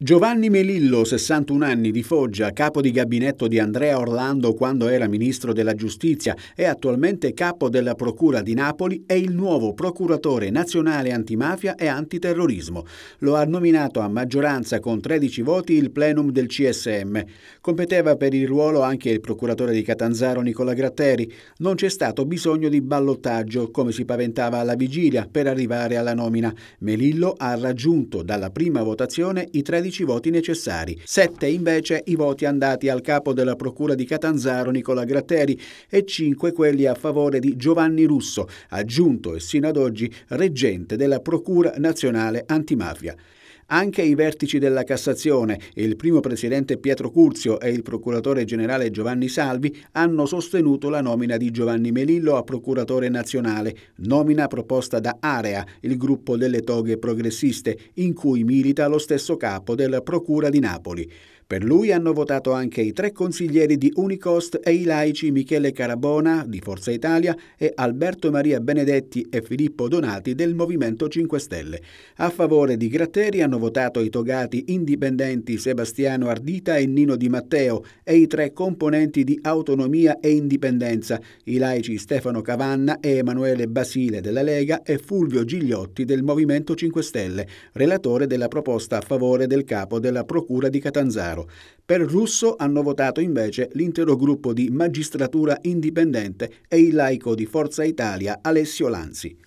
Giovanni Melillo, 61 anni di Foggia, capo di gabinetto di Andrea Orlando quando era ministro della giustizia e attualmente capo della Procura di Napoli, è il nuovo procuratore nazionale antimafia e antiterrorismo. Lo ha nominato a maggioranza con 13 voti il plenum del CSM. Competeva per il ruolo anche il procuratore di Catanzaro Nicola Gratteri. Non c'è stato bisogno di ballottaggio, come si paventava alla vigilia, per arrivare alla nomina. Melillo ha raggiunto dalla prima votazione i 13 13 voti necessari, Sette invece i voti andati al capo della Procura di Catanzaro Nicola Gratteri e cinque quelli a favore di Giovanni Russo, aggiunto e sino ad oggi reggente della Procura nazionale antimafia. Anche i vertici della Cassazione, il primo presidente Pietro Curzio e il procuratore generale Giovanni Salvi, hanno sostenuto la nomina di Giovanni Melillo a procuratore nazionale, nomina proposta da Area, il gruppo delle toghe progressiste, in cui milita lo stesso capo della Procura di Napoli. Per lui hanno votato anche i tre consiglieri di Unicost e i laici Michele Carabona di Forza Italia e Alberto Maria Benedetti e Filippo Donati del Movimento 5 Stelle. A favore di Gratteri hanno votato i togati indipendenti Sebastiano Ardita e Nino Di Matteo e i tre componenti di Autonomia e Indipendenza, i laici Stefano Cavanna e Emanuele Basile della Lega e Fulvio Gigliotti del Movimento 5 Stelle, relatore della proposta a favore del capo della Procura di Catanzaro. Bolsonaro. Per Russo hanno votato invece l'intero gruppo di magistratura indipendente e il laico di Forza Italia Alessio Lanzi.